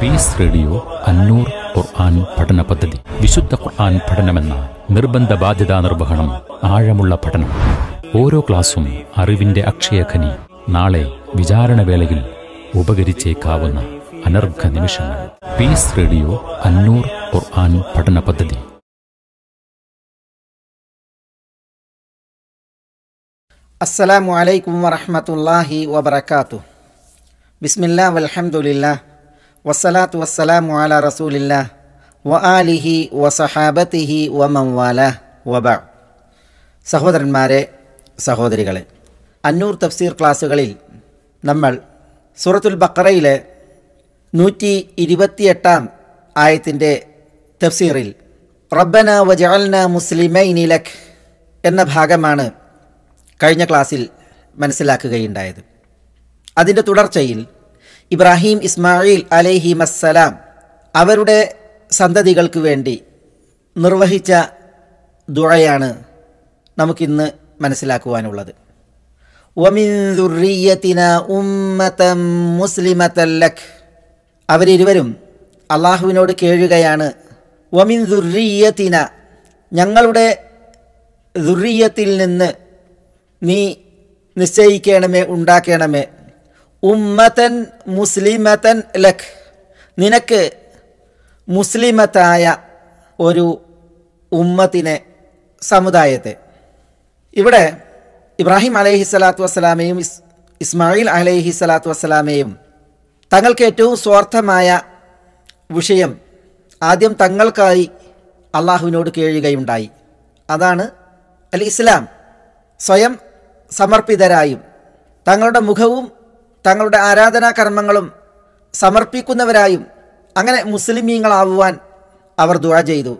piece radio അന്നൂർ ഖുർആൻ പഠന പദ്ധതി വിശുദ്ധ ഖുർആൻ പഠനമെന്ന നിർബന്ധ ബാധ്യതാ നിർവഹണം ആഴമുള്ള പഠനം ഓരോ ക്ലാസ്സും അറിവിന്റെ അക്ഷയഖനി നാളെ വിചാരണവേളയിൽ ഉപകരിച്ചേക്കാവുന്ന അനർഘ നിമിഷങ്ങൾ പീസ് റേഡിയോ അന്നൂർ ഖുർആൻ പഠന പദ്ധതി അസ്സലാമു അലൈക്കും വറഹമത്തല്ലാഹി വബർക്കാത്തു ബിസ്മില്ലാ വലഹമുല്ലാ വസ്സലാത്തു വസ്സലാം വാല റസൂലില്ല വ ആലിഹി വസഹാബത്തിഹി വ മംവാല വബ സഹോദരന്മാരെ സഹോദരികളെ അന്നൂർ തഫ്സീർ ക്ലാസ്സുകളിൽ നമ്മൾ സൂറത്തുൽ ബക്കറയിലെ നൂറ്റി ഇരുപത്തിയെട്ടാം ആയത്തിൻ്റെ തഫ്സീറിൽ റബ്ബന വജാൽന മുസ്ലിമൈനി ലഖ് എന്ന ഭാഗമാണ് കഴിഞ്ഞ ക്ലാസ്സിൽ മനസ്സിലാക്കുകയുണ്ടായത് അതിൻ്റെ തുടർച്ചയിൽ ഇബ്രാഹിം ഇസ്മായിൽ അലൈഹി മസ്സലാം അവരുടെ സന്തതികൾക്ക് വേണ്ടി നിർവഹിച്ച ദുഴയാണ് നമുക്കിന്ന് മനസ്സിലാക്കുവാനുള്ളത് വമിന്ദുറിയത്തിന ഉമ്മതം മുസ്ലിമത്തല്ലഖ് അവരിരുവരും അള്ളാഹുവിനോട് കേഴുകയാണ് വമിന്ദുറിയത്തിന ഞങ്ങളുടെ ദുറിയത്തിൽ നിന്ന് നീ നിശ്ചയിക്കണമേ ഉണ്ടാക്കണമേ ഉമ്മത്തൻ മുസ്ലിമത്തൻ ലഖ് നിനക്ക് മുസ്ലിമത്തായ ഒരു ഉമ്മത്തിനെ സമുദായത്തെ ഇവിടെ ഇബ്രാഹിം അലഹി സ്വലാത്തു വസ്സലാമയും ഇസ്മായിൽ അലഹി സ്വലാത്തു വസ്സലാമയും തങ്ങൾക്ക് ഏറ്റവും സ്വാർത്ഥമായ വിഷയം ആദ്യം തങ്ങൾക്കായി അള്ളാഹുവിനോട് കേഴുകയുണ്ടായി അതാണ് അൽ ഇസ്ലാം സ്വയം സമർപ്പിതരായും തങ്ങളുടെ മുഖവും തങ്ങളുടെ ആരാധനാ കർമ്മങ്ങളും സമർപ്പിക്കുന്നവരായും അങ്ങനെ മുസ്ലിമീങ്ങളാവുവാൻ അവർ ദുഴ ചെയ്തു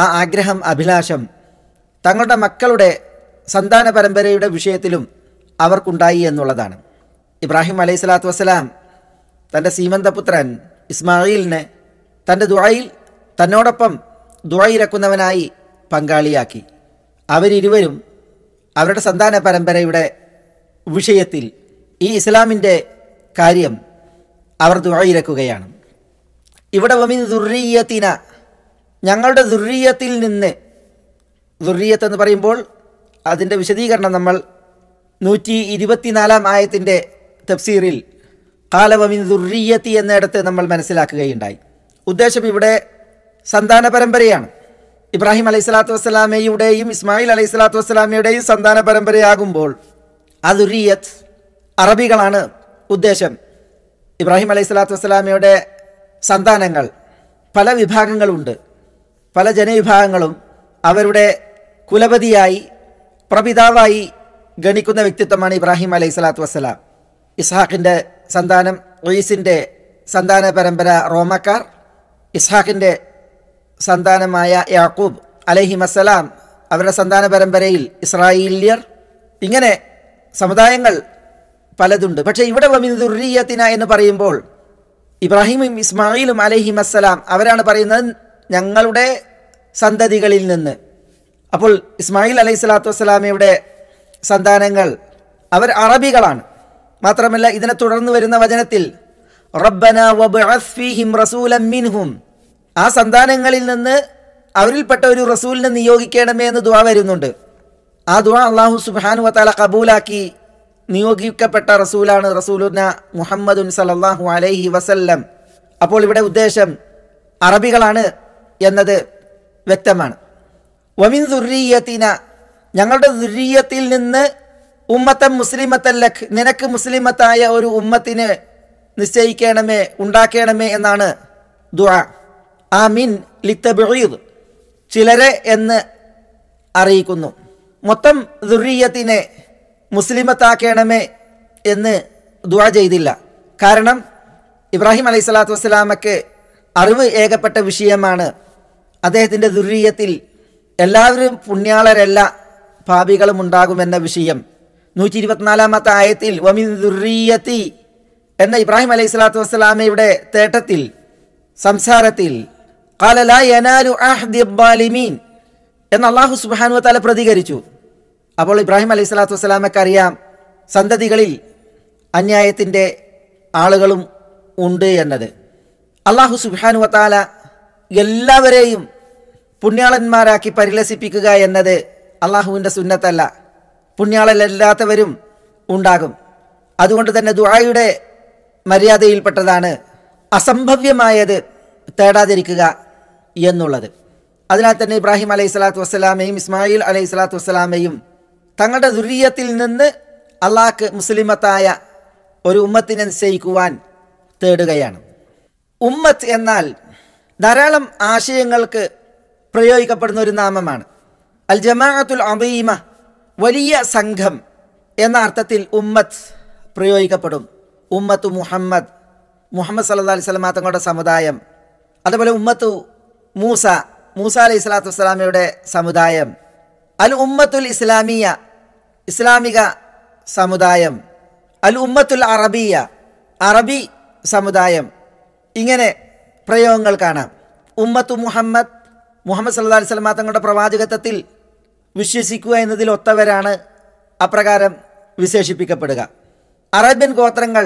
ആ ആഗ്രഹം അഭിലാഷം തങ്ങളുടെ മക്കളുടെ സന്താന പരമ്പരയുടെ വിഷയത്തിലും അവർക്കുണ്ടായി എന്നുള്ളതാണ് ഇബ്രാഹിം അലൈഹി സ്വലാത്തു വസ്സലാം തൻ്റെ സീമന്തപുത്രൻ ഇസ്മായിലിനെ തൻ്റെ ദുഴയിൽ തന്നോടൊപ്പം ദുഴയിറക്കുന്നവനായി പങ്കാളിയാക്കി അവരിരുവരും അവരുടെ സന്താന പരമ്പരയുടെ വിഷയത്തിൽ ഈ ഇസ്ലാമിൻ്റെ കാര്യം അവർ ദുഴയിലക്കുകയാണ് ഇവിടെ വമിൻ ദുർരീയത്തിന ഞങ്ങളുടെ ദുർരീയത്തിൽ നിന്ന് ദുർരീയത്ത് എന്ന് പറയുമ്പോൾ അതിൻ്റെ വിശദീകരണം നമ്മൾ നൂറ്റി ഇരുപത്തിനാലാം ആയത്തിൻ്റെ തഫ്സീറിൽ കാലവമിൻ ദുർരീയത്തി എന്നിടത്ത് നമ്മൾ മനസ്സിലാക്കുകയുണ്ടായി ഉദ്ദേശം ഇവിടെ സന്താന പരമ്പരയാണ് ഇബ്രാഹിം അലൈഹി സ്വലാത്തു വസ്സലാമയുടെയും ഇസ്മായിൽ അലൈഹി സ്വലാത്തു വസ്സലാമയുടെയും സന്താന പരമ്പരയാകുമ്പോൾ ആ ദുർരീയത്ത് അറബികളാണ് ഉദ്ദേശം ഇബ്രാഹിം അലൈഹി സ്വലാത്തു വസ്സലാമയുടെ സന്താനങ്ങൾ പല വിഭാഗങ്ങളുണ്ട് പല ജനവിഭാഗങ്ങളും അവരുടെ കുലപതിയായി പ്രപിതാവായി ഗണിക്കുന്ന വ്യക്തിത്വമാണ് ഇബ്രാഹിം അലൈഹി സ്വലാത്തു വസ്സലാം ഇസ്ഹാഖിൻ്റെ സന്താനം റീസിൻ്റെ സന്താന പരമ്പര റോമക്കാർ ഇസ്ഹാഖിൻ്റെ സന്താനമായ യാക്കൂബ് അലഹി മസ്സലാം അവരുടെ സന്താന പരമ്പരയിൽ ഇസ്രായേലിയർ ഇങ്ങനെ സമുദായങ്ങൾ പലതുണ്ട് പക്ഷേ ഇവിടെ വമിദുറിയത്തിന എന്ന് പറയുമ്പോൾ ഇബ്രാഹിമും ഇസ്മായിലും അലഹിം അസ്സലാം അവരാണ് പറയുന്നത് ഞങ്ങളുടെ സന്തതികളിൽ നിന്ന് അപ്പോൾ ഇസ്മായിൽ അലൈഹി സ്വലാത്തു വസ്സലാമയുടെ സന്താനങ്ങൾ അവർ അറബികളാണ് മാത്രമല്ല ഇതിനെ തുടർന്ന് വരുന്ന വചനത്തിൽ റബ്ബന വബ്അസ്ഫീഹിം റസൂലം മിൻഹും ആ സന്താനങ്ങളിൽ നിന്ന് അവരിൽപ്പെട്ട ഒരു റസൂലിനെ നിയോഗിക്കണമേ എന്ന് ദുവാ വരുന്നുണ്ട് ആ ദുവാ അള്ളാഹു സുബാനു വത്താല കബൂലാക്കി നിയോഗിക്കപ്പെട്ട റസൂലാണ് റസൂലുന മുഹമ്മദുൻ സലല്ലാഹു അലൈഹി വസല്ലം അപ്പോൾ ഇവിടെ ഉദ്ദേശം അറബികളാണ് എന്നത് വ്യക്തമാണ് വമിൻ ദുരീയത്തിന ഞങ്ങളുടെ ദുരീയത്തിൽ നിന്ന് ഉമ്മത്തം മുസ്ലിമത്തൻ നിനക്ക് മുസ്ലിമത്തായ ഒരു ഉമ്മത്തിന് നിശ്ചയിക്കണമേ ഉണ്ടാക്കണമേ എന്നാണ് ദുആ ആ മിൻ ലിത്തബീദ് ചിലരെ എന്ന് അറിയിക്കുന്നു മൊത്തം ദുരീയത്തിനെ മുസ്ലിമത്താക്കണമേ എന്ന് ദുവ ചെയ്തില്ല കാരണം ഇബ്രാഹിം അലൈഹി സ്വലാത്തു വസ്സലാമക്ക് അറിവ് ഏകപ്പെട്ട വിഷയമാണ് അദ്ദേഹത്തിൻ്റെ ദുരീയത്തിൽ എല്ലാവരും പുണ്യാളരല്ല ഭാവികളും ഉണ്ടാകുമെന്ന വിഷയം നൂറ്റി ഇരുപത്തിനാലാമത്തെ ആയത്തിൽ വമിൻ ദുരീയത്തി എന്ന ഇബ്രാഹിം അലൈഹി സ്വലാത്തു വസ്സലാമയുടെ തേട്ടത്തിൽ സംസാരത്തിൽ കാലലായി എനാലു അഹ്ദിബാലിമീൻ എന്ന് അള്ളാഹു സുബാനുവത്താല താല പ്രതികരിച്ചു അപ്പോൾ ഇബ്രാഹിം അലൈഹി സ്വലാത്തു വസ്സലാമക്കറിയാം സന്തതികളിൽ അന്യായത്തിൻ്റെ ആളുകളും ഉണ്ട് എന്നത് അള്ളാഹു വത്താല എല്ലാവരെയും പുണ്യാളന്മാരാക്കി പരിലസിപ്പിക്കുക എന്നത് അള്ളാഹുവിൻ്റെ സുന്നത്തല്ല പുണ്യാളല്ലാത്തവരും ഉണ്ടാകും അതുകൊണ്ട് തന്നെ ദുആയുടെ മര്യാദയിൽപ്പെട്ടതാണ് അസംഭവ്യമായത് തേടാതിരിക്കുക എന്നുള്ളത് അതിനാൽ തന്നെ ഇബ്രാഹിം അലൈഹി സ്വലാത്തു വസ്സലാമയും ഇസ്മായിൽ അലൈഹി സ്വലാത്തു വസ്സലാമയും തങ്ങളുടെ ദുരീയത്തിൽ നിന്ന് അള്ളാഹ്ക്ക് മുസ്ലിമത്തായ ഒരു ഉമ്മത്തിനെ നിശ്ചയിക്കുവാൻ തേടുകയാണ് ഉമ്മത്ത് എന്നാൽ ധാരാളം ആശയങ്ങൾക്ക് പ്രയോഗിക്കപ്പെടുന്ന ഒരു നാമമാണ് അൽ ജമാഅത്തുൽ അബീമ വലിയ സംഘം എന്ന അർത്ഥത്തിൽ ഉമ്മത്ത് പ്രയോഗിക്കപ്പെടും ഉമ്മത്ത് മുഹമ്മദ് മുഹമ്മദ് സല്ലാ അലൈഹി സ്വലമാ തങ്ങളുടെ സമുദായം അതുപോലെ ഉമ്മത്തു മൂസ മൂസ അലൈഹി സ്വലാത്തു വസ്സലാമയുടെ സമുദായം അൽ ഉമ്മത്തുൽ ഇസ്ലാമിയ ഇസ്ലാമിക സമുദായം അൽ ഉമ്മത്തുൽ അറബിയ അറബി സമുദായം ഇങ്ങനെ പ്രയോഗങ്ങൾ കാണാം ഉമ്മത്തു മുഹമ്മദ് മുഹമ്മദ് സല്ലാ അലിസ്ലാം തങ്ങളുടെ പ്രവാചകത്വത്തിൽ വിശ്വസിക്കുക എന്നതിൽ ഒത്തവരാണ് അപ്രകാരം വിശേഷിപ്പിക്കപ്പെടുക അറേബ്യൻ ഗോത്രങ്ങൾ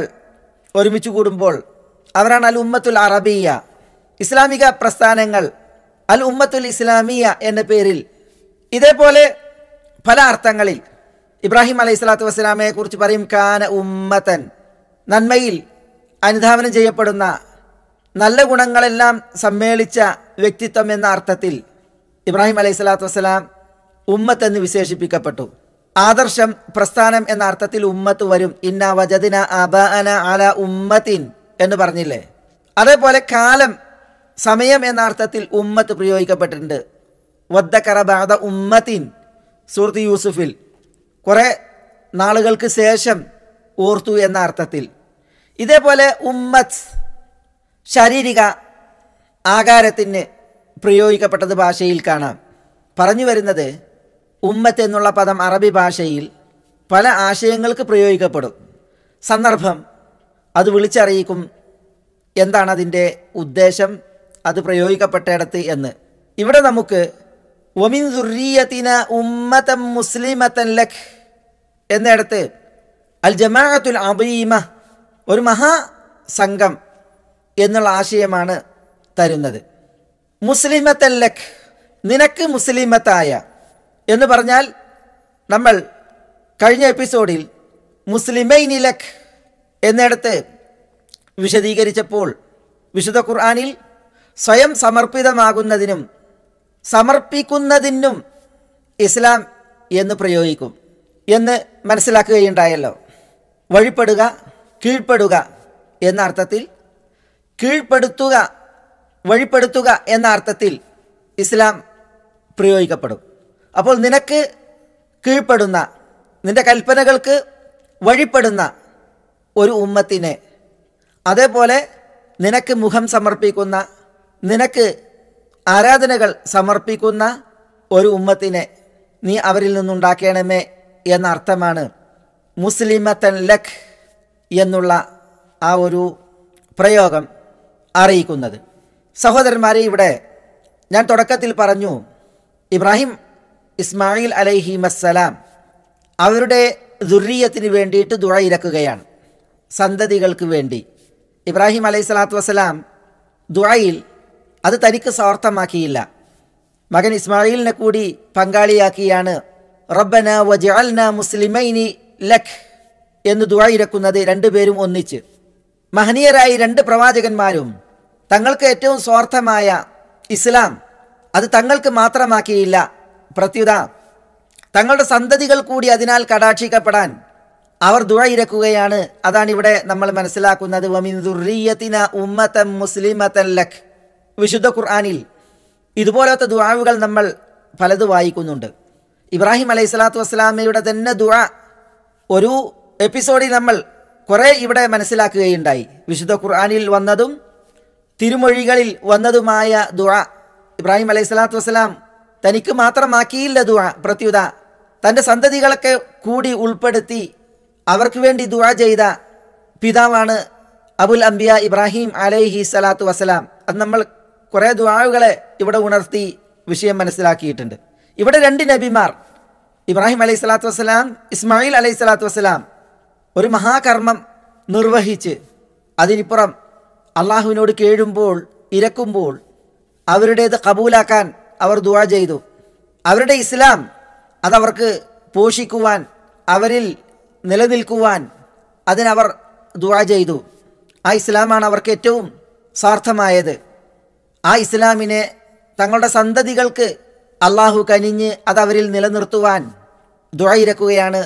ഒരുമിച്ച് കൂടുമ്പോൾ അവരാണ് അൽ ഉമ്മത്തുൽ അറബിയ ഇസ്ലാമിക പ്രസ്ഥാനങ്ങൾ അൽ ഉമ്മത്തുൽ ഇസ്ലാമിയ എന്ന പേരിൽ ഇതേപോലെ പല അർത്ഥങ്ങളിൽ ഇബ്രാഹിം അലൈഹി സ്വലാത്തു വസ്സലാമയെ കുറിച്ച് പറയും കാന ഉമ്മത്തൻ നന്മയിൽ അനുധാവനം ചെയ്യപ്പെടുന്ന നല്ല ഗുണങ്ങളെല്ലാം സമ്മേളിച്ച വ്യക്തിത്വം എന്ന അർത്ഥത്തിൽ ഇബ്രാഹിം അലൈഹി സ്വലാത്തു വസ്സലാം ഉമ്മത്ത് എന്ന് വിശേഷിപ്പിക്കപ്പെട്ടു ആദർശം പ്രസ്ഥാനം എന്ന അർത്ഥത്തിൽ ഉമ്മത്ത് വരും ഇന്ന വജദിന അബഅന അല ഉമ്മത്തിൻ എന്ന് പറഞ്ഞില്ലേ അതേപോലെ കാലം സമയം എന്ന അർത്ഥത്തിൽ ഉമ്മത്ത് പ്രയോഗിക്കപ്പെട്ടിട്ടുണ്ട് വദ്ദ കറബാദ ഉമ്മത്തിൻ സൂറത്ത് യൂസുഫിൽ കുറേ നാളുകൾക്ക് ശേഷം ഓർത്തു എന്ന അർത്ഥത്തിൽ ഇതേപോലെ ഉമ്മത്ത് ശാരീരിക ആകാരത്തിന് പ്രയോഗിക്കപ്പെട്ടത് ഭാഷയിൽ കാണാം പറഞ്ഞു വരുന്നത് ഉമ്മത്ത് എന്നുള്ള പദം അറബി ഭാഷയിൽ പല ആശയങ്ങൾക്ക് പ്രയോഗിക്കപ്പെടും സന്ദർഭം അത് വിളിച്ചറിയിക്കും എന്താണ് അതിൻ്റെ ഉദ്ദേശം അത് പ്രയോഗിക്കപ്പെട്ടയിടത്ത് എന്ന് ഇവിടെ നമുക്ക് ഒമിൻ ഉമ്മതം മുസ്ലിമത്തൻ ലഖ് എന്നിടത്ത് അൽ ജമാഅത്തുൽ അബീമ ഒരു മഹാസംഘം എന്നുള്ള ആശയമാണ് തരുന്നത് മുസ്ലിമത്തൻ ലഖ് നിനക്ക് മുസ്ലിമത്തായ എന്ന് പറഞ്ഞാൽ നമ്മൾ കഴിഞ്ഞ എപ്പിസോഡിൽ മുസ്ലിമൈനി ലഖ് എന്നിടത്ത് വിശദീകരിച്ചപ്പോൾ വിശുദ്ധ ഖുർആാനിൽ സ്വയം സമർപ്പിതമാകുന്നതിനും സമർപ്പിക്കുന്നതിനും ഇസ്ലാം എന്ന് പ്രയോഗിക്കും എന്ന് മനസ്സിലാക്കുകയുണ്ടായല്ലോ വഴിപ്പെടുക കീഴ്പ്പെടുക എന്ന അർത്ഥത്തിൽ കീഴ്പ്പെടുത്തുക വഴിപ്പെടുത്തുക എന്ന അർത്ഥത്തിൽ ഇസ്ലാം പ്രയോഗിക്കപ്പെടും അപ്പോൾ നിനക്ക് കീഴ്പ്പെടുന്ന നിന്റെ കൽപ്പനകൾക്ക് വഴിപ്പെടുന്ന ഒരു ഉമ്മത്തിനെ അതേപോലെ നിനക്ക് മുഖം സമർപ്പിക്കുന്ന നിനക്ക് ആരാധനകൾ സമർപ്പിക്കുന്ന ഒരു ഉമ്മത്തിനെ നീ അവരിൽ നിന്നുണ്ടാക്കണമേ എന്ന അർത്ഥമാണ് മുസ്ലിമത്തൻ ലഖ് എന്നുള്ള ആ ഒരു പ്രയോഗം അറിയിക്കുന്നത് സഹോദരന്മാരെ ഇവിടെ ഞാൻ തുടക്കത്തിൽ പറഞ്ഞു ഇബ്രാഹിം ഇസ്മായിൽ അലൈഹി അസ്സലാം അവരുടെ ദുർരീയത്തിന് വേണ്ടിയിട്ട് ദുഴ ഇരക്കുകയാണ് സന്തതികൾക്ക് വേണ്ടി ഇബ്രാഹിം അലൈഹി സ്വലാത്തു വസ്സലാം ദുഴയിൽ അത് തനിക്ക് സ്വാർത്ഥമാക്കിയില്ല മകൻ ഇസ്മായിലിനെ കൂടി പങ്കാളിയാക്കിയാണ് റബ്ബന വജാൽന മുസ്ലിമൈനി ലഖ് എന്ന് ദുവായിരക്കുന്നത് രണ്ടുപേരും ഒന്നിച്ച് മഹനീയരായി രണ്ട് പ്രവാചകന്മാരും തങ്ങൾക്ക് ഏറ്റവും സ്വാർത്ഥമായ ഇസ്ലാം അത് തങ്ങൾക്ക് മാത്രമാക്കിയില്ല പ്രത്യുത തങ്ങളുടെ സന്തതികൾ കൂടി അതിനാൽ കടാക്ഷിക്കപ്പെടാൻ അവർ ദുഴയിരക്കുകയാണ് അതാണ് ഇവിടെ നമ്മൾ മനസ്സിലാക്കുന്നത് വമിൻ ദുർറിയത്തിന ഉമ്മത്തൻ മുസ്ലിമത്തൻ ലഖ് വിശുദ്ധ ഖുർആാനിൽ ഇതുപോലത്തെ ദുആവുകൾ നമ്മൾ പലത് വായിക്കുന്നുണ്ട് ഇബ്രാഹിം അലൈഹി സ്വലാത്തു വസ്സലാമയുടെ തന്നെ ദുആ ഒരു എപ്പിസോഡിൽ നമ്മൾ കുറേ ഇവിടെ മനസ്സിലാക്കുകയുണ്ടായി വിശുദ്ധ ഖുർആാനിൽ വന്നതും തിരുമൊഴികളിൽ വന്നതുമായ ദുആ ഇബ്രാഹിം അലൈഹി സ്വലാത്തു വസ്സലാം തനിക്ക് മാത്രമാക്കിയില്ല ദുആ പ്രത്യുത തൻ്റെ സന്തതികളൊക്കെ കൂടി ഉൾപ്പെടുത്തി അവർക്ക് വേണ്ടി ദുആ ചെയ്ത പിതാവാണ് അബുൽ അംബിയ ഇബ്രാഹിം അലൈഹി സ്വലാത്തു വസ്സലാം അത് നമ്മൾ കുറേ ദ്വാവുകളെ ഇവിടെ ഉണർത്തി വിഷയം മനസ്സിലാക്കിയിട്ടുണ്ട് ഇവിടെ രണ്ട് നബിമാർ ഇബ്രാഹിം അലൈഹി സ്വലാത്തു വസ്സലാം ഇസ്മായിൽ അലൈഹി സ്വലാത്തു വസ്സലാം ഒരു മഹാകർമ്മം നിർവഹിച്ച് അതിനിപ്പുറം അള്ളാഹുവിനോട് കേഴുമ്പോൾ ഇരക്കുമ്പോൾ അവരുടേത് കബൂലാക്കാൻ അവർ ദുവാ ചെയ്തു അവരുടെ ഇസ്ലാം അതവർക്ക് പോഷിക്കുവാൻ അവരിൽ നിലനിൽക്കുവാൻ അതിനവർ ദുവാ ചെയ്തു ആ ഇസ്ലാമാണ് അവർക്ക് ഏറ്റവും സാർത്ഥമായത് ആ ഇസ്ലാമിനെ തങ്ങളുടെ സന്തതികൾക്ക് അള്ളാഹു കനിഞ്ഞ് അതവരിൽ നിലനിർത്തുവാൻ ദുഴയിരക്കുകയാണ്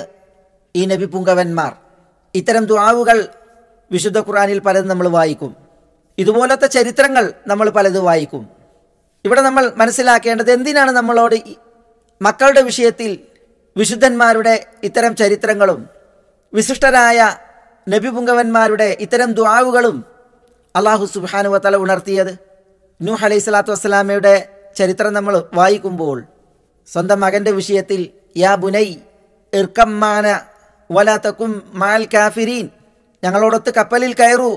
ഈ നബി പുങ്കവന്മാർ ഇത്തരം ദുആവുകൾ വിശുദ്ധ ഖുറാനിൽ പലതും നമ്മൾ വായിക്കും ഇതുപോലത്തെ ചരിത്രങ്ങൾ നമ്മൾ പലതും വായിക്കും ഇവിടെ നമ്മൾ മനസ്സിലാക്കേണ്ടത് എന്തിനാണ് നമ്മളോട് മക്കളുടെ വിഷയത്തിൽ വിശുദ്ധന്മാരുടെ ഇത്തരം ചരിത്രങ്ങളും വിശിഷ്ടരായ നബി പുങ്കവന്മാരുടെ ഇത്തരം ദുവാവുകളും അള്ളാഹു സുബാനുവത്തല ഉണർത്തിയത് നൂഹ് അലൈഹി സ്വലാത്തു വസ്സലാമയുടെ ചരിത്രം നമ്മൾ വായിക്കുമ്പോൾ സ്വന്തം മകൻ്റെ വിഷയത്തിൽ യാ ബുനൈ ഇർക്കമ്മാന വലാത്തക്കും മാൽ കാഫിരീൻ ഞങ്ങളോടൊത്ത് കപ്പലിൽ കയറൂ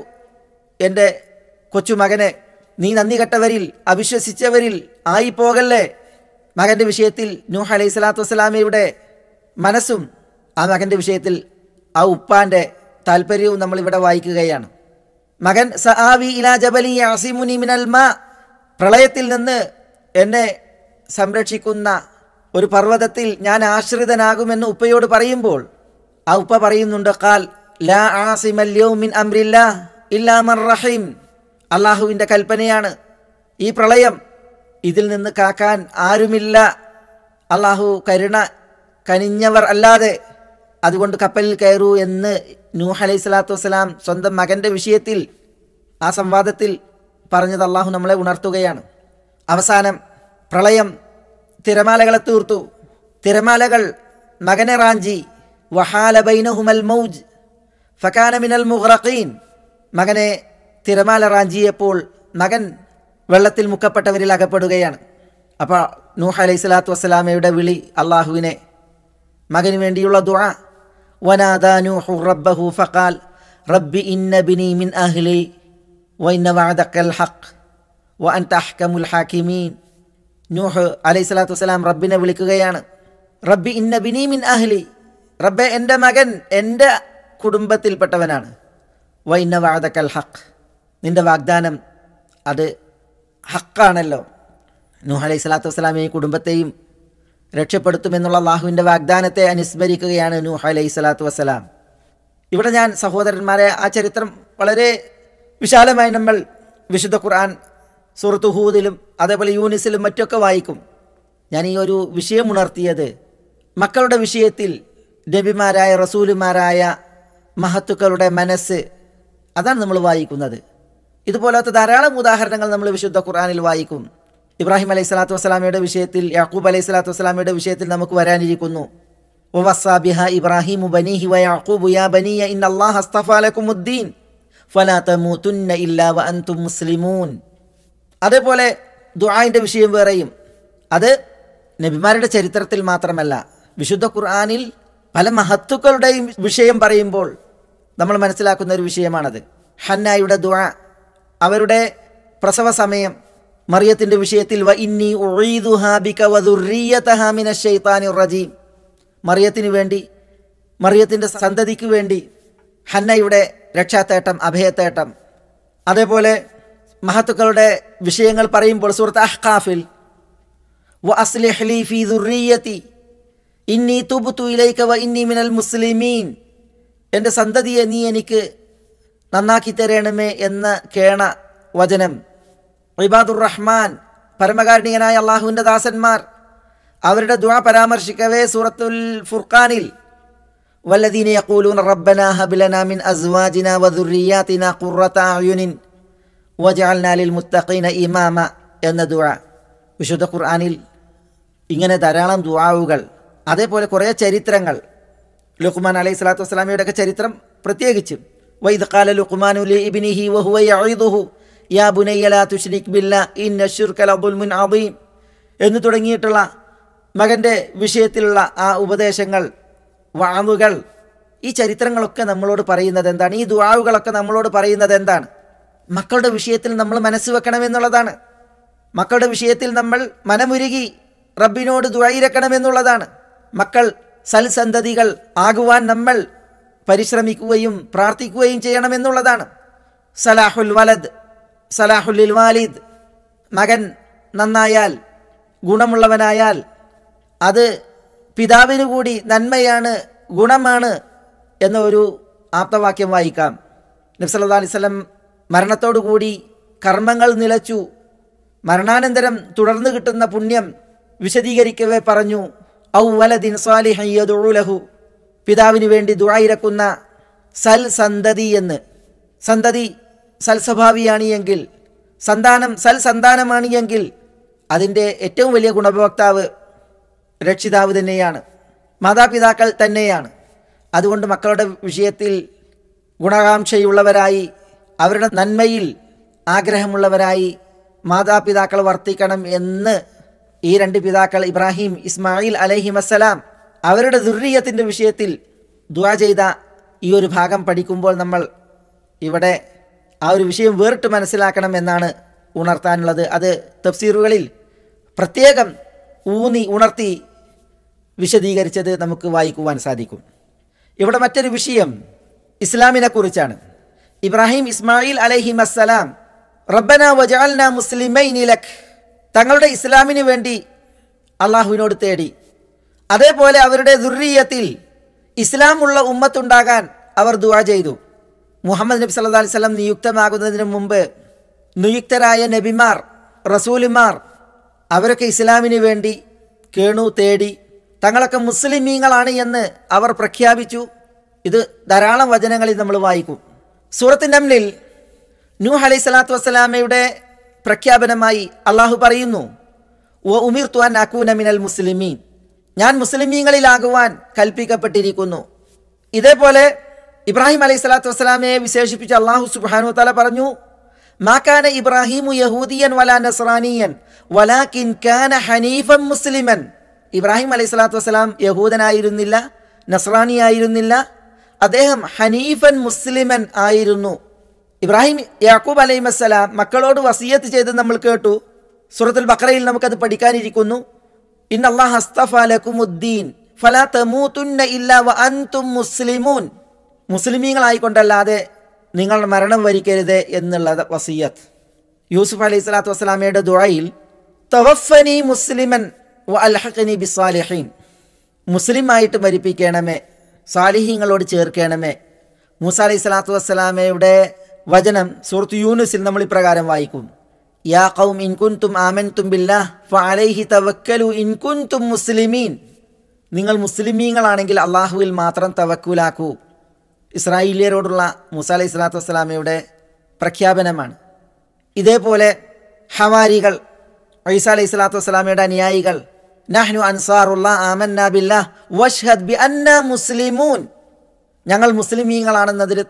എൻ്റെ കൊച്ചുമകനെ നീ നന്ദി കെട്ടവരിൽ അവിശ്വസിച്ചവരിൽ ആയിപ്പോകല്ലേ മകൻ്റെ വിഷയത്തിൽ നൂഹ് അലൈഹി സ്വലാത്തു വസ്സലാമയുടെ മനസ്സും ആ മകൻ്റെ വിഷയത്തിൽ ആ ഉപ്പാൻ്റെ താല്പര്യവും നമ്മളിവിടെ വായിക്കുകയാണ് മകൻ സഹാവി ഇലാ ജബലി അസിമുനി മിനൽ മാ പ്രളയത്തിൽ നിന്ന് എന്നെ സംരക്ഷിക്കുന്ന ഒരു പർവ്വതത്തിൽ ഞാൻ ആശ്രിതനാകുമെന്ന് ഉപ്പയോട് പറയുമ്പോൾ ആ ഉപ്പ പറയുന്നുണ്ട് കാൽ ലാ ആസിമല്യോമിൻ അമ്രില്ല ഇല്ലാമർ റഹീം അള്ളാഹുവിൻ്റെ കൽപ്പനയാണ് ഈ പ്രളയം ഇതിൽ നിന്ന് കാക്കാൻ ആരുമില്ല അള്ളാഹു കരുണ കനിഞ്ഞവർ അല്ലാതെ അതുകൊണ്ട് കപ്പലിൽ കയറൂ എന്ന് നൂഹ് അലൈഹി സ്വലാത്തു വസ്സലാം സ്വന്തം മകൻ്റെ വിഷയത്തിൽ ആ സംവാദത്തിൽ പറഞ്ഞത് അള്ളാഹു നമ്മളെ ഉണർത്തുകയാണ് അവസാനം പ്രളയം തിരമാലകളെ തീർത്തു തിരമാലകൾ മകനെ റാഞ്ചി വഹാല ബൈനഹുമൽ മൗജ് ഫക്കാന മിനൽ മുഹ്റഖീൻ മകനെ തിരമാല റാഞ്ചിയപ്പോൾ മകൻ വെള്ളത്തിൽ മുക്കപ്പെട്ടവരിൽ അകപ്പെടുകയാണ് അപ്പോൾ നൂഹ് അലൈഹി സ്വലാത്തു വസ്സലാമയുടെ വിളി അള്ളാഹുവിനെ മകന് വേണ്ടിയുള്ള ദുആ വനാദാനു നൂഹു റബ്ബഹു ഫഖാൽ റബ്ബി ഇന്ന ബിനി മിൻ അഹ്ലി വൈന്ന വാദക്കൽ ഹക്ക് വ അൻ തഹ്കമുൽ ഹാക്കിമീൻ നൂഹ് അലൈഹി സ്വലാത്തു വസ്സലാം റബ്ബിനെ വിളിക്കുകയാണ് റബ്ബി ഇന്ന മിൻ അഹ്ലി റബ്ബെ എൻ്റെ മകൻ എൻ്റെ കുടുംബത്തിൽപ്പെട്ടവനാണ് വൈന്ന വാദക്കൽ ഹക്ക് നിൻ്റെ വാഗ്ദാനം അത് ഹക്കാണല്ലോ നൂഹ് അലൈഹി സ്വലാത്തു വസ്സലാമയും കുടുംബത്തെയും രക്ഷപ്പെടുത്തുമെന്നുള്ള അള്ളാഹുവിൻ്റെ വാഗ്ദാനത്തെ അനുസ്മരിക്കുകയാണ് നൂഹ് അലൈഹി സ്വലാത്തു വസ്സലാം ഇവിടെ ഞാൻ സഹോദരന്മാരെ ആ ചരിത്രം വളരെ വിശാലമായി നമ്മൾ വിശുദ്ധ ഖുർആൻ സുഹൃത്തു ഹൂദിലും അതേപോലെ യൂണിസിലും മറ്റൊക്കെ വായിക്കും ഞാൻ ഈ ഒരു വിഷയം ഉണർത്തിയത് മക്കളുടെ വിഷയത്തിൽ നബിമാരായ റസൂലുമാരായ മഹത്തുക്കളുടെ മനസ്സ് അതാണ് നമ്മൾ വായിക്കുന്നത് ഇതുപോലത്തെ ധാരാളം ഉദാഹരണങ്ങൾ നമ്മൾ വിശുദ്ധ ഖുർആാനിൽ വായിക്കും ഇബ്രാഹിം അലൈഹി സ്വലാത്തു വസ്സലാമയുടെ വിഷയത്തിൽ യാക്കൂബ് അലൈഹി സ്വലാത്തു വസ്സലാമയുടെ വിഷയത്തിൽ നമുക്ക് വരാനിരിക്കുന്നു വസാബിഹ ഇബ്രാഹിം ബനീഹി വ യാക്കൂബ് യാ ബനിയ ഇൻ അള്ളാഹ് ഹസ്തഫാലക്കുമുദ്ദീൻ ഇല്ലാ വ അൻതും മുസ്ലിമൂൻ അതേപോലെ ദുആൻ്റെ വിഷയം വേറെയും അത് നബിമാരുടെ ചരിത്രത്തിൽ മാത്രമല്ല വിശുദ്ധ ഖുർആാനിൽ പല മഹത്തുക്കളുടെയും വിഷയം പറയുമ്പോൾ നമ്മൾ മനസ്സിലാക്കുന്ന ഒരു വിഷയമാണത് ഹന്നായുടെ ദുഴ അവരുടെ പ്രസവ സമയം മറിയത്തിൻ്റെ വിഷയത്തിൽ വ ഇന്നി റജീം മറിയത്തിന് വേണ്ടി മറിയത്തിൻ്റെ സന്തതിക്ക് വേണ്ടി ഹന്നയുടെ രക്ഷാത്തേട്ടം അഭയത്തേട്ടം അതേപോലെ മഹത്തുക്കളുടെ വിഷയങ്ങൾ പറയുമ്പോൾ സുഹൃത്ത് അഹ്ഖാഫിൽ ഇന്നി തുബുത്തു ഇലൈക്ക വ ഇന്നി മിനൽ മുസ്ലിമീൻ എൻ്റെ സന്തതിയെ നീ എനിക്ക് നന്നാക്കി തരണമേ എന്ന കേണ വചനം ഇബാദുർ റഹ്മാൻ പരമകാരുണികനായ അള്ളാഹുവിൻ്റെ ദാസന്മാർ അവരുടെ ദ്വാ പരാമർശിക്കവേ സൂറത്തുൽ ഫുർഖാനിൽ والذين يقولون ربنا هب لنا من أزواجنا وذرياتنا قرة أعين وجعلنا للمتقين إماما എന്ന ദുഴ വിശുദ്ധ ഖുർആാനിൽ ഇങ്ങനെ ധാരാളം ദുവാവുകൾ അതേപോലെ കുറേ ചരിത്രങ്ങൾ ലുഖ്മാൻ അലൈഹി സ്വലാത്തു വസ്സലാമിയുടെയൊക്കെ ചരിത്രം പ്രത്യേകിച്ചും വൈദ് ഖാല ലുഖ്മാനു ലി ഇബ്നിഹി വഹുവ യഈദുഹു യാ ബുനയ്യ ലാ തുശ്രിക് ബില്ല ഇന്ന ശുർക ലദുൽമുൻ അദീം എന്ന് തുടങ്ങിയിട്ടുള്ള മകൻ്റെ വിഷയത്തിലുള്ള ആ ഉപദേശങ്ങൾ വാവുകൾ ഈ ചരിത്രങ്ങളൊക്കെ നമ്മളോട് പറയുന്നത് എന്താണ് ഈ ദുവാവുകളൊക്കെ നമ്മളോട് പറയുന്നത് എന്താണ് മക്കളുടെ വിഷയത്തിൽ നമ്മൾ മനസ്സ് വെക്കണമെന്നുള്ളതാണ് മക്കളുടെ വിഷയത്തിൽ നമ്മൾ മനമുരുകി റബ്ബിനോട് ദുഴയിരക്കണമെന്നുള്ളതാണ് മക്കൾ സൽസന്തതികൾ ആകുവാൻ നമ്മൾ പരിശ്രമിക്കുകയും പ്രാർത്ഥിക്കുകയും ചെയ്യണമെന്നുള്ളതാണ് സലാഹുൽ വലദ് സലാഹുൽ വാലിദ് മകൻ നന്നായാൽ ഗുണമുള്ളവനായാൽ അത് പിതാവിനു കൂടി നന്മയാണ് ഗുണമാണ് എന്ന ഒരു ആപ്തവാക്യം വായിക്കാം നബ്സല്ലാ അലിസ്ലം മരണത്തോടുകൂടി കർമ്മങ്ങൾ നിലച്ചു മരണാനന്തരം തുടർന്നു കിട്ടുന്ന പുണ്യം വിശദീകരിക്കവേ പറഞ്ഞു ഔ വലദിൻ സ്വാലിഹയ്യതുലഹു പിതാവിന് വേണ്ടി ദുഴായിരക്കുന്ന സൽ സന്തതി എന്ന് സന്തതി സൽസ്വഭാവിയാണ് എങ്കിൽ സന്താനം സൽ സന്താനമാണ് എങ്കിൽ അതിൻ്റെ ഏറ്റവും വലിയ ഗുണഭോക്താവ് രക്ഷിതാവ് തന്നെയാണ് മാതാപിതാക്കൾ തന്നെയാണ് അതുകൊണ്ട് മക്കളുടെ വിഷയത്തിൽ ഗുണകാംക്ഷയുള്ളവരായി അവരുടെ നന്മയിൽ ആഗ്രഹമുള്ളവരായി മാതാപിതാക്കൾ വർത്തിക്കണം എന്ന് ഈ രണ്ട് പിതാക്കൾ ഇബ്രാഹിം ഇസ്മായിൽ അലഹി വസ്സലാം അവരുടെ ദുർരീയത്തിൻ്റെ വിഷയത്തിൽ ദുവാ ചെയ്ത ഈ ഒരു ഭാഗം പഠിക്കുമ്പോൾ നമ്മൾ ഇവിടെ ആ ഒരു വിഷയം വേറിട്ട് മനസ്സിലാക്കണം എന്നാണ് ഉണർത്താനുള്ളത് അത് തഫ്സീറുകളിൽ പ്രത്യേകം ഊന്നി ഉണർത്തി വിശദീകരിച്ചത് നമുക്ക് വായിക്കുവാൻ സാധിക്കും ഇവിടെ മറ്റൊരു വിഷയം ഇസ്ലാമിനെ കുറിച്ചാണ് ഇബ്രാഹിം ഇസ്മായിൽ അലഹിം അസ്സലാം റബ്ബന വജാൽന മുസ്ലിമൈ നിലക് തങ്ങളുടെ ഇസ്ലാമിന് വേണ്ടി അള്ളാഹുവിനോട് തേടി അതേപോലെ അവരുടെ ദുർരീയത്തിൽ ഇസ്ലാമുള്ള ഉമ്മത്തുണ്ടാകാൻ അവർ ദുവാ ചെയ്തു മുഹമ്മദ് നബി അലൈഹി സ്വലം നിയുക്തമാകുന്നതിന് മുമ്പ് നിയുക്തരായ നബിമാർ റസൂലിമാർ അവരൊക്കെ ഇസ്ലാമിന് വേണ്ടി കേണു തേടി തങ്ങളൊക്കെ മുസ്ലിമീങ്ങളാണ് എന്ന് അവർ പ്രഖ്യാപിച്ചു ഇത് ധാരാളം വചനങ്ങളിൽ നമ്മൾ വായിക്കും സൂറത്തിൻ്റെ അമ്മിൽ നൂഹ് അലൈഹി സ്വലാത്തു വസ്സലാമയുടെ പ്രഖ്യാപനമായി അള്ളാഹു പറയുന്നു ഓ ഉമിർ തുവാൻ അക്കൂന മിനൽ മുസ്ലിമീൻ ഞാൻ മുസ്ലിമീങ്ങളിലാകുവാൻ കൽപ്പിക്കപ്പെട്ടിരിക്കുന്നു ഇതേപോലെ ഇബ്രാഹിം അലൈഹി സ്വലാത്തു വസ്സലാമയെ വിശേഷിപ്പിച്ച അള്ളാഹു സുബാനു തല പറഞ്ഞു മാക്കാന ഇബ്രാഹിമു യഹൂദിയൻ വലാ നസ്രാനിയൻ വലാ കിൻ കാന ഹനീഫൻ മുസ്ലിമൻ ഇബ്രാഹിം അലൈഹി സ്വലാത്തു വസ്സലാം യഹൂദനായിരുന്നില്ല നസ്രാനിയായിരുന്നില്ല അദ്ദേഹം ഹനീഫൻ മുസ്ലിമൻ ആയിരുന്നു ഇബ്രാഹിം യാക്കൂബ് അലൈഹി വസ്സലാം മക്കളോട് വസീയത്ത് ചെയ്ത് നമ്മൾ കേട്ടു സൂറത്തുൽ ബക്രയിൽ നമുക്കത് പഠിക്കാനിരിക്കുന്നു ഇൻ അള്ളാഹ് ഫലാ ഇല്ലാ വ അൻതും മുസ്ലിമൂൻ മുസ്ലിമീങ്ങളായിക്കൊണ്ടല്ലാതെ നിങ്ങൾ മരണം വരിക്കരുത് എന്നുള്ളത് വസീയത്ത് യൂസുഫ് അലൈഹി സ്വലാത്തു വസ്സലാമയുടെ ദുഴയിൽ തവഫനി മുസ്ലിമൻ അൽഹഖനി ബിസാലിഹീൻ മുസ്ലിമായിട്ട് മരിപ്പിക്കണമേ സാലിഹീങ്ങളോട് ചേർക്കണമേ മൂസ അലൈഹി സ്വലാത്തു വസ്സലാമയുടെ വചനം സുഹൃത്ത് യൂനുസിൽ നമ്മൾ ഇപ്രകാരം വായിക്കും യാ കൗം ഇൻകുൻതും ആമൻതും ബില്ലാഹ് ഫഅലൈഹി തവക്കലു ഇൻകുൻതും മുസ്ലിമീൻ നിങ്ങൾ മുസ്ലിമീങ്ങളാണെങ്കിൽ അള്ളാഹുവിൽ മാത്രം തവക്കൂലാക്കൂ ഇസ്രായേലിയരോടുള്ള മൂസ അലൈഹി സ്വലാത്തു വസ്സലാമയുടെ പ്രഖ്യാപനമാണ് ഇതേപോലെ ഹവാരികൾ ഐസ അലൈഹി സ്വലാത്തു വസ്സലാമയുടെ അനുയായികൾ നഹ്നു അൻസാറുള്ള ആമന്ന ബില്ലാഹ് വഷ്ഹദ് ബി അന്ന മുസ്ലിമൂൻ ഞങ്ങൾ മുസ്ലിമീങ്ങളാണെന്നതിൽ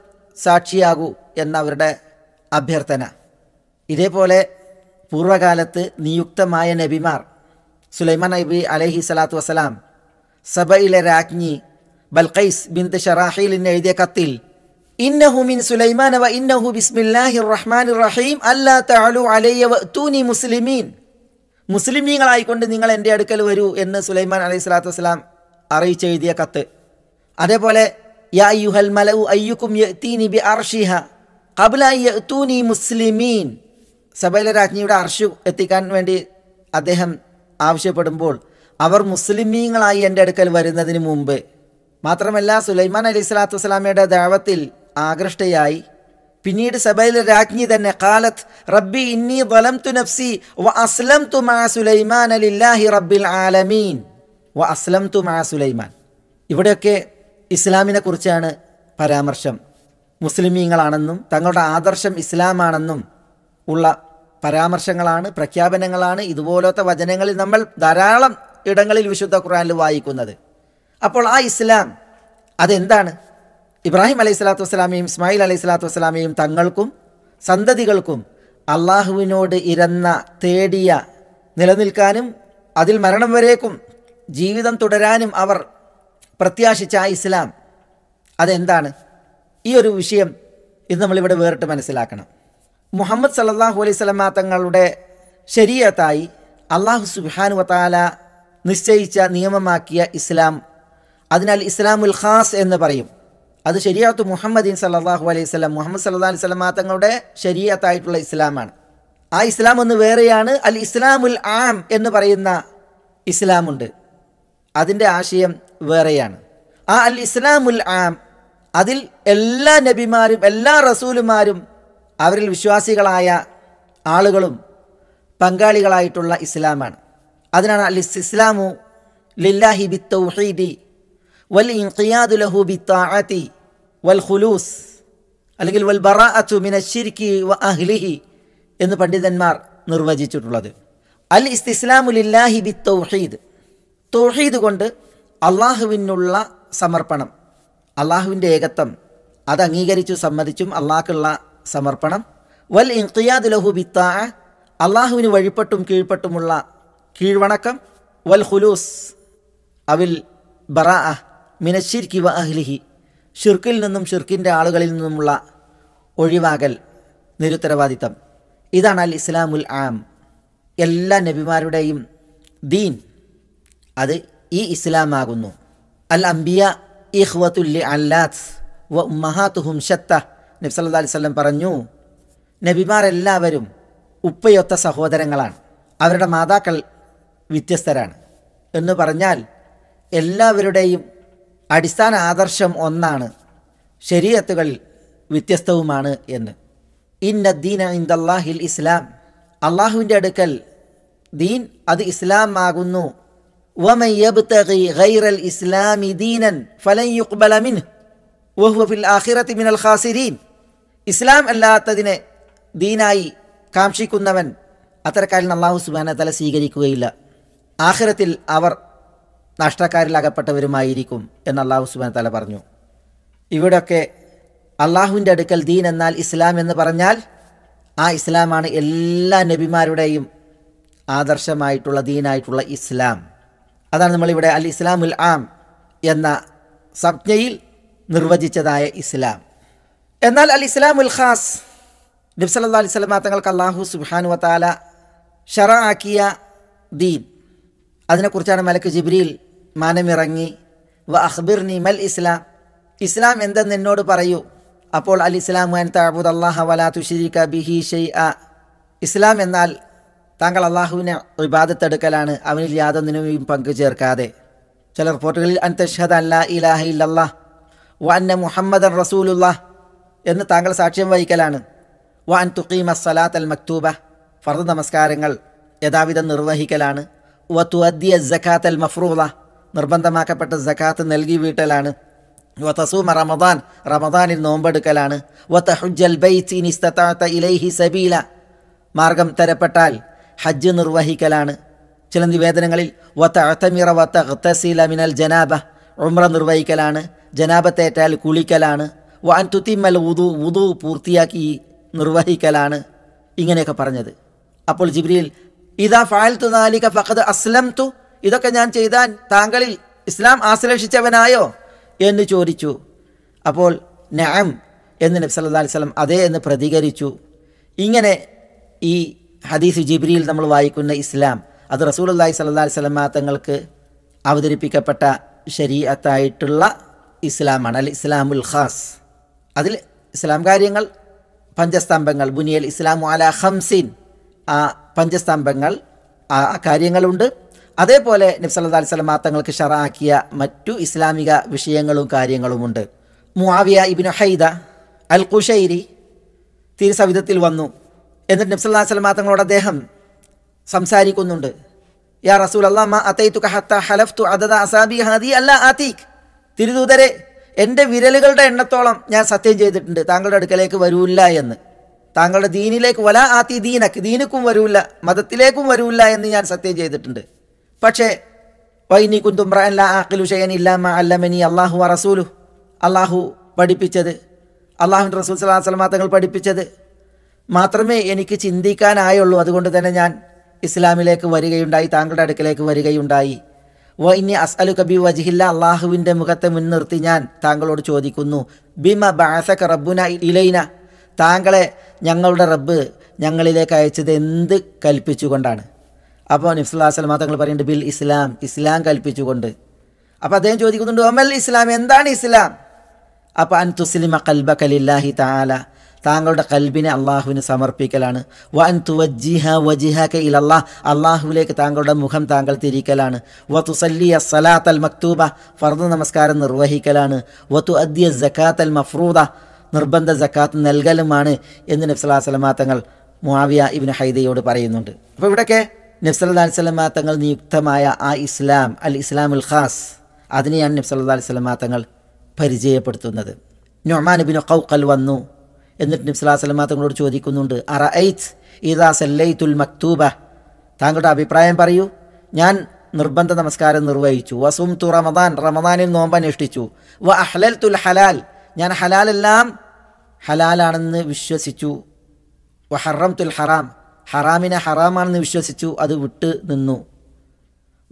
സാക്ഷിയാകൂ എന്നവരുടെ അഭ്യർത്ഥന ഇതേപോലെ പൂർവ്വകാലത്ത് നിയുക്തമായ നബിമാർ സുലൈമാൻ നബി അലഹി സ്വലാത്തു വസ്സലാം സബയിലെ രാജ്ഞി ബൽഖൈസ് ബിന്ദ് ഷറാഹിലിന് എഴുതിയ കത്തിൽ ഇന്നഹു മിൻ സുലൈമാൻ വ ഇന്നഹു ബിസ്മില്ലാഹിർ റഹ്മാനിർ റഹീം അല്ലാ തലു അലയ്യവ തൂനി മുസ്ലിമീൻ മുസ്ലിം ലീഗായിക്കൊണ്ട് നിങ്ങൾ എൻ്റെ അടുക്കൽ വരൂ എന്ന് സുലൈമാൻ അലൈഹി സ്വലാത്തു വസ്സലാം എഴുതിയ കത്ത് അതേപോലെ യാ യുഹൽ അയ്യുക്കും യത്തീനി ബി മുസ്ലിമീൻ സബൈല രാജ്ഞിയുടെ അർഷു എത്തിക്കാൻ വേണ്ടി അദ്ദേഹം ആവശ്യപ്പെടുമ്പോൾ അവർ മുസ്ലിമീങ്ങളായി എൻ്റെ അടുക്കൽ വരുന്നതിന് മുമ്പ് മാത്രമല്ല സുലൈമാൻ അലൈഹി സ്വലാത്തു വസ്സലാമയുടെ ദേവത്തിൽ ആകൃഷ്ടയായി പിന്നീട് സബൈലെ രാജ്ഞി തന്നെ കാലത്ത് റബ്ബി ഇന്നി തു നഫ്സി വ അസ്ലം തു മാ സുലൈമാൻ അലില്ലാഹി റബ്ബിൽ ആലമീൻ വ അസ്ലം തു മാ സുലൈമാൻ ഇവിടെയൊക്കെ ഇസ്ലാമിനെ കുറിച്ചാണ് പരാമർശം മുസ്ലിമീങ്ങളാണെന്നും തങ്ങളുടെ ആദർശം ഇസ്ലാമാണെന്നും ഉള്ള പരാമർശങ്ങളാണ് പ്രഖ്യാപനങ്ങളാണ് ഇതുപോലത്തെ വചനങ്ങളിൽ നമ്മൾ ധാരാളം ഇടങ്ങളിൽ വിശുദ്ധ ഖുറാനിൽ വായിക്കുന്നത് അപ്പോൾ ആ ഇസ്ലാം അതെന്താണ് ഇബ്രാഹിം അലൈഹി സ്വലാത്തു വസ്സലാമയും ഇസ്മായിൽ അലൈഹി സ്വലാത്തു വസ്സലാമയും തങ്ങൾക്കും സന്തതികൾക്കും അള്ളാഹുവിനോട് ഇരന്ന തേടിയ നിലനിൽക്കാനും അതിൽ മരണം വരേക്കും ജീവിതം തുടരാനും അവർ പ്രത്യാശിച്ച ആ ഇസ്ലാം അതെന്താണ് ഈ ഒരു വിഷയം ഇത് നമ്മളിവിടെ വേറിട്ട് മനസ്സിലാക്കണം മുഹമ്മദ് സല്ലാഹു അലൈഹി സ്വലമ തങ്ങളുടെ ശരീരത്തായി അള്ളാഹു സുബാനു വത്താല നിശ്ചയിച്ച നിയമമാക്കിയ ഇസ്ലാം അതിനാൽ ഇസ്ലാമുൽ ഖാസ് എന്ന് പറയും അത് ശരിയാത്ത് മുഹമ്മദീൻ സല്ലാഹു അലൈഹി സ്വലം മുഹമ്മദ് സല്ലാ അലൈഹി സ്വലം തങ്ങളുടെ ശരിയാത്തായിട്ടുള്ള ഇസ്ലാമാണ് ആ ഇസ്ലാം ഒന്ന് വേറെയാണ് അൽ ഇസ്ലാമുൽ ആം എന്ന് പറയുന്ന ഇസ്ലാമുണ്ട് അതിൻ്റെ ആശയം വേറെയാണ് ആ അൽ ഇസ്ലാമുൽ ആം അതിൽ എല്ലാ നബിമാരും എല്ലാ റസൂലുമാരും അവരിൽ വിശ്വാസികളായ ആളുകളും പങ്കാളികളായിട്ടുള്ള ഇസ്ലാമാണ് അതിനാണ് അൽ ഇസ്ലാമു ലില്ലാഹി ബി തൗഹീദി വൽ ഇൻഖിയാദു ലഹു വൽ ഖുലൂസ് അല്ലെങ്കിൽ വൽ ബറാഅത്തു അഹ്ലിഹി എന്ന് പണ്ഡിതന്മാർ നിർവചിച്ചിട്ടുള്ളത് അൽ ഇസ്തിസ്ലാമുലില്ലാഹി ബി തൗഹീദ് തൗഹീദ് കൊണ്ട് അള്ളാഹുവിനുള്ള സമർപ്പണം അള്ളാഹുവിൻ്റെ ഏകത്വം അത് അംഗീകരിച്ചു സമ്മതിച്ചും അള്ളാഹ്ക്കുള്ള സമർപ്പണം വൽ ഇൻഖിയാദ് ലഹു ബിത്താ അള്ളാഹുവിന് വഴിപ്പെട്ടും കീഴ്പ്പെട്ടുമുള്ള കീഴ്വണക്കം വൽ ഹുലൂസ് അവിൽ ബറാ മിനശിർക്കി വ അഹ്ലിഹി ഷിർക്കിൽ നിന്നും ഷിർക്കിൻ്റെ ആളുകളിൽ നിന്നുമുള്ള ഒഴിവാകൽ നിരുത്തരവാദിത്തം ഇതാണ് അൽ ഇസ്ലാമുൽ ആം എല്ലാ നബിമാരുടെയും ദീൻ അത് ഈ ഇസ്ലാമാകുന്നു അൽ അംബിയ ഇഹ്വത്തുല്ലി അല്ലാത്ത് വ ഉമ്മഹാത്തുഹും ഷത്ത അലൈഹി അലിസ്ലം പറഞ്ഞു നബിമാരെല്ലാവരും ഉപ്പയൊത്ത സഹോദരങ്ങളാണ് അവരുടെ മാതാക്കൾ വ്യത്യസ്തരാണ് എന്ന് പറഞ്ഞാൽ എല്ലാവരുടെയും അടിസ്ഥാന ആദർശം ഒന്നാണ് ശരീരത്തുകൾ വ്യത്യസ്തവുമാണ് എന്ന് ഇന്ന ദീന ഇന്ദല്ലാഹിൽ ഇസ്ലാം അള്ളാഹുവിൻ്റെ അടുക്കൽ ദീൻ അത് ഇസ്ലാം ആകുന്നു ഇസ്ലാം അല്ലാത്തതിനെ ദീനായി കാക്ഷിക്കുന്നവൻ അത്തരക്കാരിൽ അള്ളാഹു സുബാന തല സ്വീകരിക്കുകയില്ല ആഖിറത്തിൽ അവർ അകപ്പെട്ടവരുമായിരിക്കും എന്ന് അള്ളാഹു സുബാൻ തല പറഞ്ഞു ഇവിടെയൊക്കെ അള്ളാഹുവിൻ്റെ അടുക്കൽ ദീൻ എന്നാൽ ഇസ്ലാം എന്ന് പറഞ്ഞാൽ ആ ഇസ്ലാമാണ് എല്ലാ നബിമാരുടെയും ആദർശമായിട്ടുള്ള ദീനായിട്ടുള്ള ഇസ്ലാം അതാണ് നമ്മളിവിടെ അൽ ഇസ്ലാമുൽ ആം എന്ന സംജ്ഞയിൽ നിർവചിച്ചതായ ഇസ്ലാം എന്നാൽ അൽ ഇസ്ലാമുൽ ഖാസ് നബി സല്ലാ അലൈഹി സ്വലമ തങ്ങൾക്ക് അള്ളാഹു സുബാനു വത്താല ഷറ ആക്കിയ ദീൻ അതിനെക്കുറിച്ചാണ് മലക്ക് ജിബ്രീൽ മാനമിറങ്ങി വ അഖ്ബിർനി മൽ ഇസ്ലാം ഇസ്ലാം എന്തെന്ന് എന്നോട് പറയൂ അപ്പോൾ അൽ ഇസ്ലാം അൻ താബുദ് അള്ളാഹ വലാ തുഷിരിക്ക ബിഹി ഷെയ് അ ഇസ്ലാം എന്നാൽ താങ്കൾ അള്ളാഹുവിനെ വിവാദത്തെടുക്കലാണ് അവനിൽ യാതൊന്നിനും പങ്കു ചേർക്കാതെ ചില റിപ്പോർട്ടുകളിൽ അൻ തഷദ് അല്ലാ ഇലാഹ ഇല്ലാ വ അന്ന മുഹമ്മദൻ റസൂലുല്ലാ എന്ന് താങ്കൾ സാക്ഷ്യം വഹിക്കലാണ് വ അൻ തുക്കീം അസ്സലാത്ത് അൽ മക്തൂബ ഫർദ് നമസ്കാരങ്ങൾ യഥാവിധം നിർവഹിക്കലാണ് വ തുഅദ്ദിയ ജക്കാത്ത് അൽ മഫ്രൂല നിർബന്ധമാക്കപ്പെട്ട സക്കാത്ത് നൽകി വീട്ടലാണ് വസൂമ റമദാൻ റമദാനിൽ നോമ്പെടുക്കലാണ് ഇലൈഹി സബീല മാർഗം തരപ്പെട്ടാൽ ഹജ്ജ് നിർവഹിക്കലാണ് ചില നിവേദനങ്ങളിൽ മിനൽ ജനാബ ഉമ്ര നിർവഹിക്കലാണ് ജനാബത്തേറ്റാൽ കുളിക്കലാണ് വാൻ തുത്തിമ്മൽ ഉദു ഉദു പൂർത്തിയാക്കി നിർവഹിക്കലാണ് ഇങ്ങനെയൊക്കെ പറഞ്ഞത് അപ്പോൾ ജിബ്രീൽ ഇതാ ഫാൽ തുനാലിക ഫഖദ് അസ്ലം തു ഇതൊക്കെ ഞാൻ ചെയ്താൽ താങ്കളിൽ ഇസ്ലാം ആശ്ലേഷിച്ചവനായോ എന്ന് ചോദിച്ചു അപ്പോൾ നാം എന്ന് നബി സല്ലാ സ്വലം അതേ എന്ന് പ്രതികരിച്ചു ഇങ്ങനെ ഈ ഹദീസ് ജിബ്രിയിൽ നമ്മൾ വായിക്കുന്ന ഇസ്ലാം അത് റസൂൽ അള്ളാഹി സല്ലാ അലിസ്ലമ തങ്ങൾക്ക് അവതരിപ്പിക്കപ്പെട്ട ശരീരത്തായിട്ടുള്ള ഇസ്ലാമാണ് അൽ ഇസ്ലാമുൽ ഖാസ് അതിൽ ഇസ്ലാം കാര്യങ്ങൾ പഞ്ചസ്തംഭങ്ങൾ ബുനിയൽ ഇസ്ലാമു അല ഹംസീൻ ആ പഞ്ചസ്തംഭങ്ങൾ ആ കാര്യങ്ങളുണ്ട് അതേപോലെ നബ്സല്ലാ അലിസ്ലമ തങ്ങൾക്ക് ഷറാക്കിയ മറ്റു ഇസ്ലാമിക വിഷയങ്ങളും കാര്യങ്ങളുമുണ്ട് മുആവിയ ഇബിൻ ഹൈദ അൽ കുഷൈരി തിരുസവിധത്തിൽ വന്നു എന്നിട്ട് നബ്സല്ലാ സ്വലമ തങ്ങളോട് അദ്ദേഹം സംസാരിക്കുന്നുണ്ട് യാ റസൂൽ അല്ലാ മാ ഹലഫ്തു അസാബി തിരുദൂതരെ എൻ്റെ വിരലുകളുടെ എണ്ണത്തോളം ഞാൻ സത്യം ചെയ്തിട്ടുണ്ട് താങ്കളുടെ അടുക്കലേക്ക് വരൂല്ല എന്ന് താങ്കളുടെ ദീനിലേക്ക് വല ആത്തി ദീനക്ക് ദീനക്കും വരൂല്ല മതത്തിലേക്കും വരൂല്ല എന്ന് ഞാൻ സത്യം ചെയ്തിട്ടുണ്ട് പക്ഷേ വൈനി കുന്തുംബ്രാൻ ലാ ആഖിലു ഷയൻ ഇല്ലാമ അല്ലമനി അള്ളാഹു റസൂലു അള്ളാഹു പഠിപ്പിച്ചത് അള്ളാഹു റസൂൽ സലാ തങ്ങൾ പഠിപ്പിച്ചത് മാത്രമേ എനിക്ക് ചിന്തിക്കാനായുള്ളൂ അതുകൊണ്ട് തന്നെ ഞാൻ ഇസ്ലാമിലേക്ക് വരികയുണ്ടായി താങ്കളുടെ അടുക്കിലേക്ക് വരികയുണ്ടായി വ ഇനി അസ്അലു കബി വജിഹില്ല അള്ളാഹുവിൻ്റെ മുഖത്തെ മുൻനിർത്തി ഞാൻ താങ്കളോട് ചോദിക്കുന്നു ബിമ ബാസക് റബ്ബുന ഇലൈന താങ്കളെ ഞങ്ങളുടെ റബ്ബ് ഞങ്ങളിലേക്ക് അയച്ചത് എന്ത് കൽപ്പിച്ചുകൊണ്ടാണ് അപ്പോൾ നിഫ്സുല്ലാസ്ലമ തങ്ങൾ പറയുന്നുണ്ട് ബിൽ ഇസ്ലാം ഇസ്ലാം കൽപ്പിച്ചുകൊണ്ട് അപ്പോൾ അദ്ദേഹം ചോദിക്കുന്നുണ്ട് ഒമൽ ഇസ്ലാം എന്താണ് ഇസ്ലാം അപ്പോൾ അൻ തുസ്ലിമ കൽബ കലില്ലാഹി താല താങ്കളുടെ കൽബിനെ അള്ളാഹുവിന് സമർപ്പിക്കലാണ് വ അൻ വജിഹ വജിഹക ഇൽ അള്ളാഹ് അള്ളാഹുവിലേക്ക് താങ്കളുടെ മുഖം താങ്കൾ തിരിക്കലാണ് വ തുസല്ലി സലാത്ത് മക്തൂബ ഫർദ് നമസ്കാരം നിർവഹിക്കലാണ് വ തു അദ്യ ജക്കാത്തൽ മഫ്രൂദ നിർബന്ധ ജക്കാത്ത് നൽകലുമാണ് എന്ന് നബ്സലാ സലമാ തങ്ങൾ മുവിയ ഇബിന് ഹൈദയോട് പറയുന്നുണ്ട് അപ്പോൾ ഇവിടെയൊക്കെ നബ്സല്ലാ അലിസ്ലമ തങ്ങൾ നിയുക്തമായ ആ ഇസ്ലാം അൽ ഇസ്ലാമുൽ ഖാസ് അതിനെയാണ് നബ്സല്ലാ അലിസ്ലമ തങ്ങൾ പരിചയപ്പെടുത്തുന്നത് ബിൻ കൗക്കൽ വന്നു എന്നിട്ട് നബ്സല്ലാ സ്വലമ തങ്ങളോട് ചോദിക്കുന്നുണ്ട് അറ ഐത്ത് ഈദാ മക്തൂബ താങ്കളുടെ അഭിപ്രായം പറയൂ ഞാൻ നിർബന്ധ നമസ്കാരം നിർവഹിച്ചു വസും തു റമദാൻ റമദാനിൽ നോമ്പ് അനുഷ്ഠിച്ചു വ അഹ്ലൽ തുൽ ഹലാൽ ഞാൻ ഹലാലെല്ലാം ഹലാലാണെന്ന് വിശ്വസിച്ചു വ ഹറം തുൽ ഹറാം ഹറാമിനെ ഹറാമാണെന്ന് വിശ്വസിച്ചു അത് വിട്ട് നിന്നു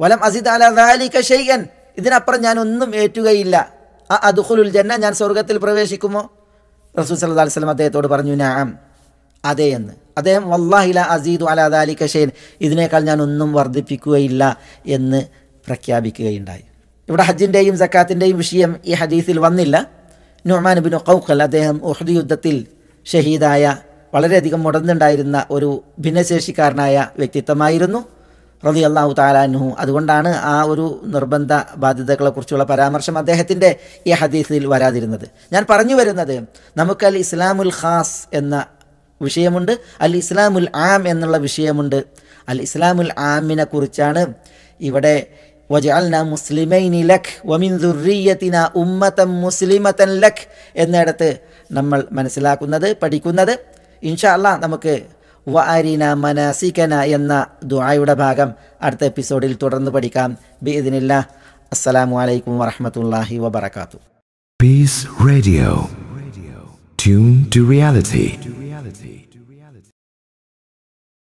വലം അസിദ് അലിക ഷെയ്യൻ ഇതിനപ്പുറം ഞാൻ ഒന്നും ഏറ്റുകയില്ല ആ അദുഹുലുൽ ജന്ന ഞാൻ സ്വർഗത്തിൽ പ്രവേശിക്കുമോ റസൂൽ സല്ലാ വസല്ലം അദ്ദേഹത്തോട് പറഞ്ഞു നാം അതെ എന്ന് അദ്ദേഹം വല്ലാഹില അസീദു അലാദ അലി കഷൈൻ ഇതിനേക്കാൾ ഞാൻ ഒന്നും വർദ്ധിപ്പിക്കുകയില്ല എന്ന് പ്രഖ്യാപിക്കുകയുണ്ടായി ഇവിടെ ഹജ്ജിൻ്റെയും സക്കാത്തിൻ്റെയും വിഷയം ഈ ഹദീസിൽ വന്നില്ല നുഹ്മാൻ ബിൻ ഖൗഖൽ അദ്ദേഹം ഉഹദ് യുദ്ധത്തിൽ ഷഹീദായ വളരെയധികം മുടന്നുണ്ടായിരുന്ന ഒരു ഭിന്നശേഷിക്കാരനായ വ്യക്തിത്വമായിരുന്നു റതി അള്ളാഹു താലാൻഹു അതുകൊണ്ടാണ് ആ ഒരു നിർബന്ധ ബാധ്യതകളെക്കുറിച്ചുള്ള പരാമർശം അദ്ദേഹത്തിൻ്റെ ഈ ഹദീസിൽ വരാതിരുന്നത് ഞാൻ പറഞ്ഞു വരുന്നത് നമുക്ക് അൽ ഇസ്ലാമുൽ ഖാസ് എന്ന വിഷയമുണ്ട് അൽ ഇസ്ലാമുൽ ആം എന്നുള്ള വിഷയമുണ്ട് അൽ ഇസ്ലാമുൽ ആമിനെ കുറിച്ചാണ് ഇവിടെ വജാൽന മുസ്ലിമൈനി ലഖ് വമിൻ ദുർറിയത്തിന ഉമ്മത്തം മുസ്ലിമത്തൻ ലഖ് എന്നിടത്ത് നമ്മൾ മനസ്സിലാക്കുന്നത് പഠിക്കുന്നത് ഇൻഷാല്ല നമുക്ക് വഅരിന മനാസിക്കന എന്ന ദുആയുടെ ഭാഗം അടുത്ത എപ്പിസോഡിൽ തുടർന്ന് പഠിക്കാം ബി ഇതിനില്ല അസ്സലാമു അലൈക്കും വറഹമത്തല്ലാഹി വബർക്കാത്തു peace radio tune to reality